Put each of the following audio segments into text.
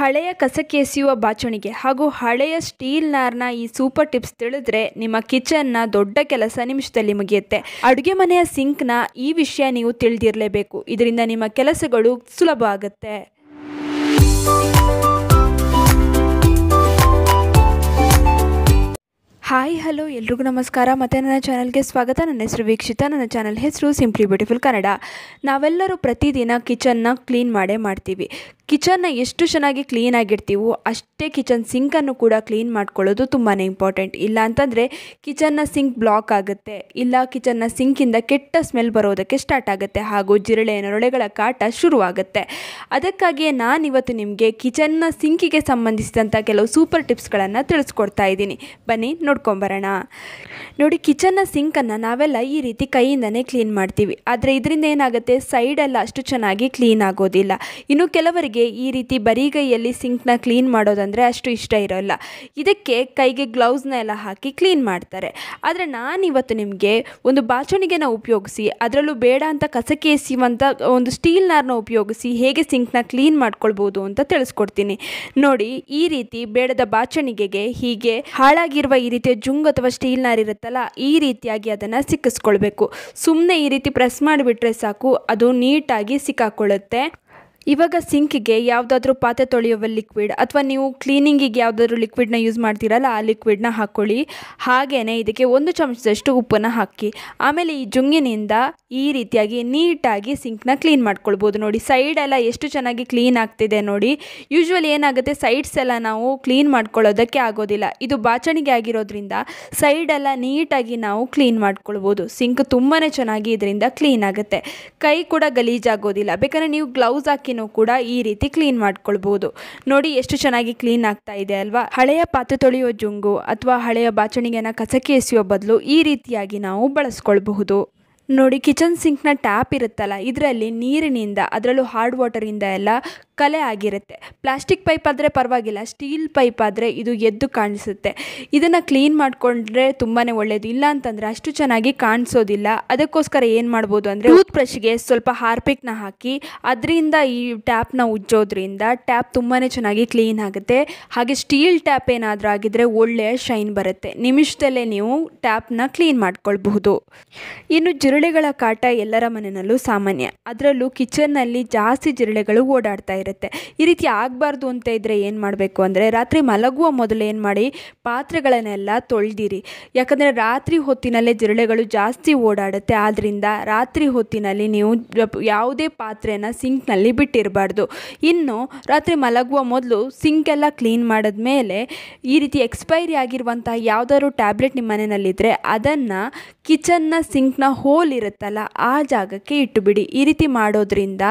ಹಳೆಯ ಕಸಕೆಸೆಯುವ ಬಾಚಣಿಗೆ ಹಾಗೂ ಹಳೆಯ ಸ್ಟೀಲ್ ನಾರ್ನ ಈ ಸೂಪರ್ ಟಿಪ್ಸ್ ತಿಳಿದ್ರೆ ನಿಮ್ಮ ಕಿಚನ್ನ ದೊಡ್ಡ ಕೆಲಸ ನಿಮಿಷದಲ್ಲಿ ಮುಗಿಯುತ್ತೆ ಅಡುಗೆ ಮನೆಯ ಸಿಂಕ್ನ ಈ ವಿಷಯ ನೀವು ತಿಳಿದಿರಲೇಬೇಕು ಇದರಿಂದ ನಿಮ್ಮ ಕೆಲಸಗಳು ಸುಲಭ ಆಗುತ್ತೆ ಹಾಯ್ ಹಲೋ ಎಲ್ರಿಗೂ ನಮಸ್ಕಾರ ಮತ್ತು ನನ್ನ ಚಾನಲ್ಗೆ ಸ್ವಾಗತ ನನ್ನ ಹೆಸರು ವೀಕ್ಷಿತ ನನ್ನ ಚಾನಲ್ ಹೆಸರು ಸಿಂಪ್ಲಿ ಬ್ಯೂಟಿಫುಲ್ ಕನ್ನಡ ನಾವೆಲ್ಲರೂ ಪ್ರತಿದಿನ ಕಿಚನ್ನ ಕ್ಲೀನ್ ಮಾಡೇ ಮಾಡ್ತೀವಿ ಕಿಚನ್ನ ಎಷ್ಟು ಚೆನ್ನಾಗಿ ಕ್ಲೀನ್ ಆಗಿರ್ತೀವೋ ಅಷ್ಟೇ ಕಿಚನ್ ಸಿಂಕನ್ನು ಕೂಡ ಕ್ಲೀನ್ ಮಾಡ್ಕೊಳ್ಳೋದು ತುಂಬಾ ಇಂಪಾರ್ಟೆಂಟ್ ಇಲ್ಲ ಅಂತಂದರೆ ಕಿಚನ್ನ ಸಿಂಕ್ ಬ್ಲಾಕ್ ಆಗುತ್ತೆ ಇಲ್ಲ ಕಿಚನ್ನ ಸಿಂಕಿಂದ ಕೆಟ್ಟ ಸ್ಮೆಲ್ ಬರೋದಕ್ಕೆ ಸ್ಟಾರ್ಟ್ ಆಗುತ್ತೆ ಹಾಗೂ ಜಿರಳೆ ನೊರಳೆಗಳ ಕಾಟ ಶುರುವಾಗುತ್ತೆ ಅದಕ್ಕಾಗಿಯೇ ನಾನಿವತ್ತು ನಿಮಗೆ ಕಿಚನ್ನ ಸಿಂಕಿಗೆ ಸಂಬಂಧಿಸಿದಂಥ ಕೆಲವು ಸೂಪರ್ ಟಿಪ್ಸ್ಗಳನ್ನು ತಿಳಿಸ್ಕೊಡ್ತಾ ಇದ್ದೀನಿ ಬನ್ನಿ ನೋಡ್ಕೊಂಬರೋಣ ನೋಡಿ ಕಿಚನ್ನ ಸಿಂಕನ್ನು ನಾವೆಲ್ಲ ಈ ರೀತಿ ಕೈಯಿಂದನೇ ಕ್ಲೀನ್ ಮಾಡ್ತೀವಿ ಆದರೆ ಇದರಿಂದ ಏನಾಗುತ್ತೆ ಸೈಡೆಲ್ಲ ಅಷ್ಟು ಚೆನ್ನಾಗಿ ಕ್ಲೀನ್ ಆಗೋದಿಲ್ಲ ಇನ್ನು ಕೆಲವರಿಗೆ ಅವರಿಗೆ ಈ ರೀತಿ ಬರಿಗೈಯಲ್ಲಿ ಸಿಂಕ್ನ ಕ್ಲೀನ್ ಮಾಡೋದಂದರೆ ಅಷ್ಟು ಇಷ್ಟ ಇರೋಲ್ಲ ಇದಕ್ಕೆ ಕೈಗೆ ಗ್ಲೌಸ್ನ ಎಲ್ಲ ಹಾಕಿ ಕ್ಲೀನ್ ಮಾಡ್ತಾರೆ ಆದರೆ ನಾನಿವತ್ತು ನಿಮಗೆ ಒಂದು ಬಾಚಣಿಗೆನ ಉಪಯೋಗಿಸಿ ಅದರಲ್ಲೂ ಬೇಡ ಅಂತ ಕಸಕ್ಕೆ ಎಸೆಯುವಂಥ ಒಂದು ಸ್ಟೀಲ್ ಉಪಯೋಗಿಸಿ ಹೇಗೆ ಸಿಂಕ್ನ ಕ್ಲೀನ್ ಮಾಡ್ಕೊಳ್ಬೋದು ಅಂತ ತಿಳಿಸ್ಕೊಡ್ತೀನಿ ನೋಡಿ ಈ ರೀತಿ ಬೇಡದ ಬಾಚಣಿಗೆಗೆ ಹೀಗೆ ಹಾಳಾಗಿರುವ ಈ ರೀತಿಯ ಜುಂಗ್ ಅಥವಾ ಸ್ಟೀಲ್ ನಾರ್ ಇರುತ್ತಲ್ಲ ಈ ರೀತಿಯಾಗಿ ಅದನ್ನು ಸಿಕ್ಕಿಸ್ಕೊಳ್ಬೇಕು ಸುಮ್ಮನೆ ಈ ರೀತಿ ಪ್ರೆಸ್ ಮಾಡಿಬಿಟ್ರೆ ಸಾಕು ಅದು ನೀಟಾಗಿ ಸಿಕ್ಕಾಕೊಳ್ಳುತ್ತೆ ಇವಾಗ ಸಿಂಕಿಗೆ ಯಾವುದಾದ್ರೂ ಪಾತ್ರೆ ತೊಳೆಯುವ ಲಿಕ್ವಿಡ್ ಅಥವಾ ನೀವು ಕ್ಲೀನಿಂಗಿಗೆ ಯಾವುದಾದ್ರೂ ಲಿಕ್ವಿಡ್ನ ಯೂಸ್ ಮಾಡ್ತೀರಲ್ಲ ಆ ಲಿಕ್ವಿಡ್ನ ಹಾಕ್ಕೊಳ್ಳಿ ಹಾಗೆಯೇ ಇದಕ್ಕೆ ಒಂದು ಚಮಚದಷ್ಟು ಉಪ್ಪನ್ನು ಹಾಕಿ ಆಮೇಲೆ ಈ ಜುಂಗಿನಿಂದ ಈ ರೀತಿಯಾಗಿ ನೀಟಾಗಿ ಸಿಂಕ್ನ ಕ್ಲೀನ್ ಮಾಡ್ಕೊಳ್ಬೋದು ನೋಡಿ ಸೈಡ್ ಎಷ್ಟು ಚೆನ್ನಾಗಿ ಕ್ಲೀನ್ ಆಗ್ತಿದೆ ನೋಡಿ ಯೂಶ್ವಲಿ ಏನಾಗುತ್ತೆ ಸೈಡ್ಸ್ ಎಲ್ಲ ನಾವು ಕ್ಲೀನ್ ಮಾಡ್ಕೊಳ್ಳೋದಕ್ಕೆ ಆಗೋದಿಲ್ಲ ಇದು ಬಾಚಣಿಗೆ ಆಗಿರೋದ್ರಿಂದ ಸೈಡೆಲ್ಲ ನೀಟಾಗಿ ನಾವು ಕ್ಲೀನ್ ಮಾಡ್ಕೊಳ್ಬೋದು ಸಿಂಕ್ ತುಂಬಾ ಚೆನ್ನಾಗಿ ಇದರಿಂದ ಕ್ಲೀನ್ ಆಗುತ್ತೆ ಕೈ ಕೂಡ ಗಲೀಜಾಗೋದಿಲ್ಲ ಬೇಕಾದ್ರೆ ನೀವು ಗ್ಲೌಸ್ ಹಾಕಿ ಬಾಕಿನೂ ಕೂಡ ಈ ರೀತಿ ಕ್ಲೀನ್ ಮಾಡ್ಕೊಳ್ಬೋದು ನೋಡಿ ಎಷ್ಟು ಚೆನ್ನಾಗಿ ಕ್ಲೀನ್ ಆಗ್ತಾ ಇದೆ ಅಲ್ವಾ ಹಳೆಯ ಪಾತ್ರೆ ತೊಳೆಯೋ ಜುಂಗು ಅಥವಾ ಹಳೆಯ ಬಾಚಣಿಗೆನ ಕಸಕ್ಕೆ ಎಸೆಯೋ ಬದಲು ಈ ರೀತಿಯಾಗಿ ನಾವು ಬಳಸ್ಕೊಳ್ಬಹುದು ನೋಡಿ ಕಿಚನ್ ಸಿಂಕ್ನ ಟ್ಯಾಪ್ ಇರುತ್ತಲ್ಲ ಇದರಲ್ಲಿ ನೀರಿನಿಂದ ಅದರಲ್ಲೂ ಹಾರ್ಡ್ ವಾಟರಿಂದ ಎಲ್ಲ ಕಲೆ ಆಗಿರುತ್ತೆ ಪ್ಲಾಸ್ಟಿಕ್ ಪೈಪ್ ಆದರೆ ಪರವಾಗಿಲ್ಲ ಸ್ಟೀಲ್ ಪೈಪ್ ಆದರೆ ಇದು ಎದ್ದು ಕಾಣಿಸುತ್ತೆ ಇದನ್ನು ಕ್ಲೀನ್ ಮಾಡಿಕೊಂಡ್ರೆ ತುಂಬಾ ಒಳ್ಳೆಯದು ಇಲ್ಲ ಅಂತಂದರೆ ಅಷ್ಟು ಚೆನ್ನಾಗಿ ಕಾಣಿಸೋದಿಲ್ಲ ಅದಕ್ಕೋಸ್ಕರ ಏನು ಮಾಡ್ಬೋದು ಅಂದರೆ ಟೂತ್ ಬ್ರಷ್ಗೆ ಸ್ವಲ್ಪ ಹಾರ್ಪಿಕ್ನ ಹಾಕಿ ಅದರಿಂದ ಈ ಟ್ಯಾಪ್ನ ಉಜ್ಜೋದ್ರಿಂದ ಟ್ಯಾಪ್ ತುಂಬಾ ಚೆನ್ನಾಗಿ ಕ್ಲೀನ್ ಆಗುತ್ತೆ ಹಾಗೆ ಸ್ಟೀಲ್ ಟ್ಯಾಪ್ ಏನಾದರೂ ಆಗಿದ್ರೆ ಒಳ್ಳೆಯ ಶೈನ್ ಬರುತ್ತೆ ನಿಮಿಷದಲ್ಲೇ ನೀವು ಟ್ಯಾಪ್ನ ಕ್ಲೀನ್ ಮಾಡ್ಕೊಳ್ಬಹುದು ಇನ್ನು ಜಿರಳೆಗಳ ಕಾಟ ಎಲ್ಲರ ಮನೆಯಲ್ಲೂ ಸಾಮಾನ್ಯ ಅದರಲ್ಲೂ ಕಿಚನ್ನಲ್ಲಿ ಜಾಸ್ತಿ ಜಿರಳೆಗಳು ಓಡಾಡ್ತಾ ಇರುತ್ತೆ ಇರುತ್ತೆ ಈ ರೀತಿ ಆಗಬಾರ್ದು ಅಂತ ಇದ್ದರೆ ಏನು ಮಾಡಬೇಕು ಅಂದರೆ ರಾತ್ರಿ ಮಲಗುವ ಮೊದಲು ಏನು ಮಾಡಿ ಪಾತ್ರೆಗಳನ್ನೆಲ್ಲ ತೊಳೆದಿರಿ ಯಾಕಂದರೆ ರಾತ್ರಿ ಹೊತ್ತಿನಲ್ಲೇ ಜಿರಳೆಗಳು ಜಾಸ್ತಿ ಓಡಾಡುತ್ತೆ ಆದ್ದರಿಂದ ರಾತ್ರಿ ಹೊತ್ತಿನಲ್ಲಿ ನೀವು ಯಾವುದೇ ಪಾತ್ರೆನ ಸಿಂಕ್ನಲ್ಲಿ ಬಿಟ್ಟಿರಬಾರ್ದು ಇನ್ನು ರಾತ್ರಿ ಮಲಗುವ ಮೊದಲು ಸಿಂಕೆಲ್ಲ ಕ್ಲೀನ್ ಮಾಡಿದ ಮೇಲೆ ಈ ರೀತಿ ಎಕ್ಸ್ಪೈರಿ ಆಗಿರುವಂತಹ ಯಾವುದಾದ್ರು ಟ್ಯಾಬ್ಲೆಟ್ ನಿಮ್ಮ ಮನೆಯಲ್ಲಿದ್ದರೆ ಅದನ್ನು ಕಿಚನ್ನ ಸಿಂಕ್ನ ಹೋಲ್ ಇರುತ್ತಲ್ಲ ಆ ಜಾಗಕ್ಕೆ ಇಟ್ಟುಬಿಡಿ ಈ ರೀತಿ ಮಾಡೋದ್ರಿಂದ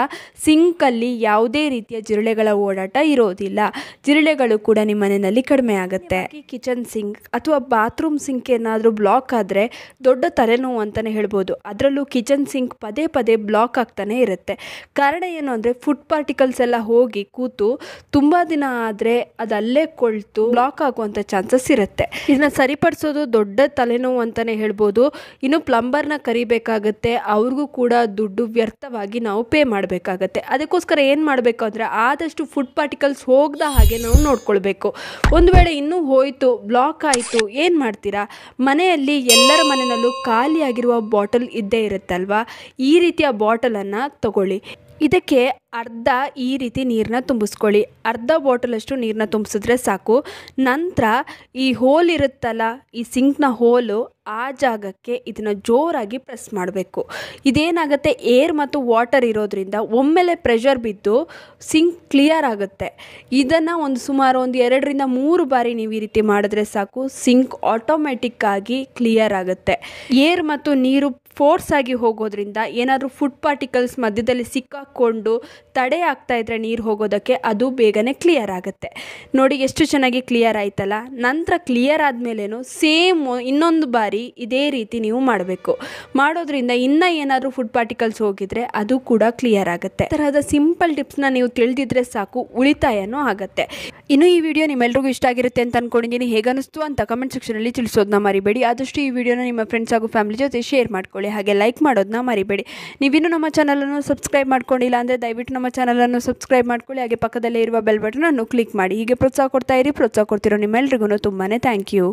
ಸಿಂಕಲ್ಲಿ ಯಾವುದೇ ರೀತಿ ರೀತಿಯ ಜಿರಳೆಗಳ ಓಡಾಟ ಇರೋದಿಲ್ಲ ಜಿರಳೆಗಳು ಕೂಡ ನಿಮ್ಮ ಮನೆಯಲ್ಲಿ ಕಡಿಮೆ ಆಗುತ್ತೆ ಕಿಚನ್ ಸಿಂಕ್ ಅಥವಾ ಬಾತ್ರೂಮ್ ಸಿಂಕ್ ಏನಾದರೂ ಬ್ಲಾಕ್ ಆದರೆ ದೊಡ್ಡ ತಲೆನೋವು ಅಂತಲೇ ಹೇಳ್ಬೋದು ಅದರಲ್ಲೂ ಕಿಚನ್ ಸಿಂಕ್ ಪದೇ ಪದೇ ಬ್ಲಾಕ್ ಆಗ್ತಾನೆ ಇರುತ್ತೆ ಕಾರಣ ಏನು ಅಂದರೆ ಫುಡ್ ಪಾರ್ಟಿಕಲ್ಸ್ ಎಲ್ಲ ಹೋಗಿ ಕೂತು ತುಂಬ ದಿನ ಆದರೆ ಅದಲ್ಲೇ ಕೊಳ್ತು ಬ್ಲಾಕ್ ಆಗುವಂಥ ಚಾನ್ಸಸ್ ಇರುತ್ತೆ ಇದನ್ನ ಸರಿಪಡಿಸೋದು ದೊಡ್ಡ ತಲೆನೋವು ಅಂತಲೇ ಹೇಳ್ಬೋದು ಇನ್ನು ಪ್ಲಂಬರ್ನ ಕರಿಬೇಕಾಗುತ್ತೆ ಅವ್ರಿಗೂ ಕೂಡ ದುಡ್ಡು ವ್ಯರ್ಥವಾಗಿ ನಾವು ಪೇ ಮಾಡಬೇಕಾಗತ್ತೆ ಅದಕ್ಕೋಸ್ಕರ ಏನು ಮಾಡಬೇಕು ಅಂದರೆ ಆದರೆ ಆದಷ್ಟು ಫುಡ್ ಪಾರ್ಟಿಕಲ್ಸ್ ಹೋಗದ ಹಾಗೆ ನಾವು ನೋಡ್ಕೊಳ್ಬೇಕು ಒಂದು ವೇಳೆ ಇನ್ನೂ ಹೋಯಿತು ಬ್ಲಾಕ್ ಆಯಿತು ಏನು ಮಾಡ್ತೀರಾ ಮನೆಯಲ್ಲಿ ಎಲ್ಲರ ಮನೆಯಲ್ಲೂ ಖಾಲಿಯಾಗಿರುವ ಬಾಟಲ್ ಇದ್ದೇ ಇರುತ್ತಲ್ವಾ ಈ ರೀತಿಯ ಬಾಟಲನ್ನು ತಗೊಳ್ಳಿ ಇದಕ್ಕೆ ಅರ್ಧ ಈ ರೀತಿ ನೀರನ್ನ ತುಂಬಿಸ್ಕೊಳ್ಳಿ ಅರ್ಧ ಬಾಟಲಷ್ಟು ನೀರನ್ನ ತುಂಬಿಸಿದ್ರೆ ಸಾಕು ನಂತರ ಈ ಹೋಲ್ ಇರುತ್ತಲ್ಲ ಈ ಸಿಂಕ್ನ ಹೋಲು ಆ ಜಾಗಕ್ಕೆ ಇದನ್ನು ಜೋರಾಗಿ ಪ್ರೆಸ್ ಮಾಡಬೇಕು ಇದೇನಾಗುತ್ತೆ ಏರ್ ಮತ್ತು ವಾಟರ್ ಇರೋದರಿಂದ ಒಮ್ಮೆಲೆ ಪ್ರೆಷರ್ ಬಿದ್ದು ಸಿಂಕ್ ಕ್ಲಿಯರ್ ಆಗುತ್ತೆ ಇದನ್ನು ಒಂದು ಸುಮಾರು ಒಂದು ಎರಡರಿಂದ ಮೂರು ಬಾರಿ ನೀವು ಈ ರೀತಿ ಮಾಡಿದ್ರೆ ಸಾಕು ಸಿಂಕ್ ಆಟೋಮೆಟಿಕ್ಕಾಗಿ ಆಗಿ ಕ್ಲಿಯರ್ ಆಗುತ್ತೆ ಏರ್ ಮತ್ತು ನೀರು ಫೋರ್ಸ್ ಆಗಿ ಹೋಗೋದ್ರಿಂದ ಏನಾದರೂ ಫುಡ್ ಪಾರ್ಟಿಕಲ್ಸ್ ಮಧ್ಯದಲ್ಲಿ ಸಿಕ್ಕಾಕ್ಕೊಂಡು ತಡೆ ಆಗ್ತಾ ಇದ್ದರೆ ನೀರು ಹೋಗೋದಕ್ಕೆ ಅದು ಬೇಗನೆ ಕ್ಲಿಯರ್ ಆಗುತ್ತೆ ನೋಡಿ ಎಷ್ಟು ಚೆನ್ನಾಗಿ ಕ್ಲಿಯರ್ ಆಯ್ತಲ್ಲ ನಂತರ ಕ್ಲಿಯರ್ ಆದಮೇಲೇನು ಸೇಮ್ ಇನ್ನೊಂದು ಬಾರಿ ಇದೇ ರೀತಿ ನೀವು ಮಾಡಬೇಕು ಮಾಡೋದ್ರಿಂದ ಇನ್ನೂ ಏನಾದರೂ ಫುಡ್ ಪಾರ್ಟಿಕಲ್ಸ್ ಹೋಗಿದ್ರೆ ಅದು ಕೂಡ ಕ್ಲಿಯರ್ ಆಗುತ್ತೆ ತರಹದ ಸಿಂಪಲ್ ಟಿಪ್ಸ್ನ ನೀವು ತಿಳಿದಿದ್ರೆ ಸಾಕು ಉಳಿತಾಯನೂ ಆಗುತ್ತೆ ಇನ್ನು ಈ ವಿಡಿಯೋ ನಿಮ್ಮೆಲ್ರಿಗೂ ಇಷ್ಟ ಆಗಿರುತ್ತೆ ಅಂತ ಅನ್ಕೊಂಡಿದ್ದೀನಿ ಹೇಗನ್ನಿಸ್ತು ಅಂತ ಕಮೆಂಟ್ ಸೆಕ್ಷನಲ್ಲಿ ತಿಳಿಸೋದನ್ನ ಮರಿಬೇಡಿ ಆದಷ್ಟು ಈ ವಿಡಿಯೋನ ನಿಮ್ಮ ಫ್ರೆಂಡ್ಸ್ ಹಾಗೂ ಫ್ಯಾಮಿಲಿ ಜೊತೆ ಶೇರ್ ಮಾಡ್ಕೊಳ್ಳಿ ಹಾಗೆ ಲೈಕ್ ಮಾಡೋದನ್ನ ಮರಿಬೇಡಿ ನೀವಿನ್ನೂ ನಮ್ಮ ಚಾನಲನ್ನು ಸಬ್ಸ್ಕ್ರೈಬ್ ಮಾಡ್ಕೊಂಡಿಲ್ಲ ಅಂದರೆ ದಯವಿಟ್ಟು ದಯವಿಟ್ಟು ನಮ್ಮ ಚಾನಲನ್ನು ಸಬ್ಸ್ಕ್ರೈಬ್ ಮಾಡ್ಕೊಳ್ಳಿ ಹಾಗೆ ಪಕ್ಕದಲ್ಲೇ ಇರುವ ಬೆಲ್ ಬಟನನ್ನು ಕ್ಲಿಕ್ ಮಾಡಿ ಹೀಗೆ ಪ್ರೋತ್ಸಾಹ ಕೊಡ್ತಾ ಇರಿ ಪ್ರೋತ್ಸಾಹ ಕೊಡ್ತಿರೋ ನಿಮ್ಮೆಲ್ರಿಗೂ ತುಂಬಾ ಥ್ಯಾಂಕ್ ಯು